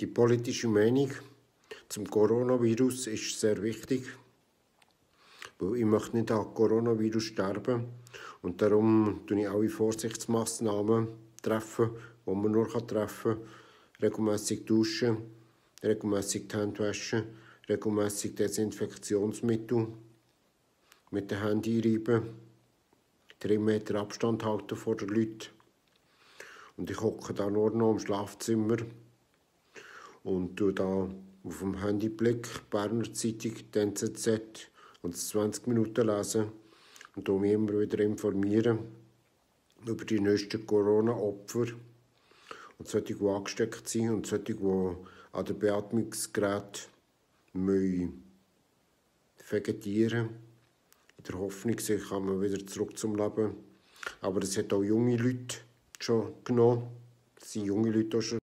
Die politische Meinung zum Coronavirus ist sehr wichtig, weil ich möchte nicht an Coronavirus sterben und darum treffe ich alle Vorsichtsmaßnahmen, treffen, die man nur treffen kann. Regelmässig duschen, regelmässig die Hände waschen, regelmässig Desinfektionsmittel mit den Händen einreiben, drei Meter Abstand halten vor den Leuten. Und ich hocke dann nur noch im Schlafzimmer und tue da auf dem Handyblick Berner Zeitung, die NZZ und 20 Minuten lesen und mich immer wieder informieren über die nächsten Corona-Opfer und solche, die angesteckt sind und solche, die an den Beatmungsgeräten vegetieren in der Hoffnung, sie kommen wieder zurück zum Leben. Aber es hat auch junge Leute schon genommen. Es sind junge Leute auch schon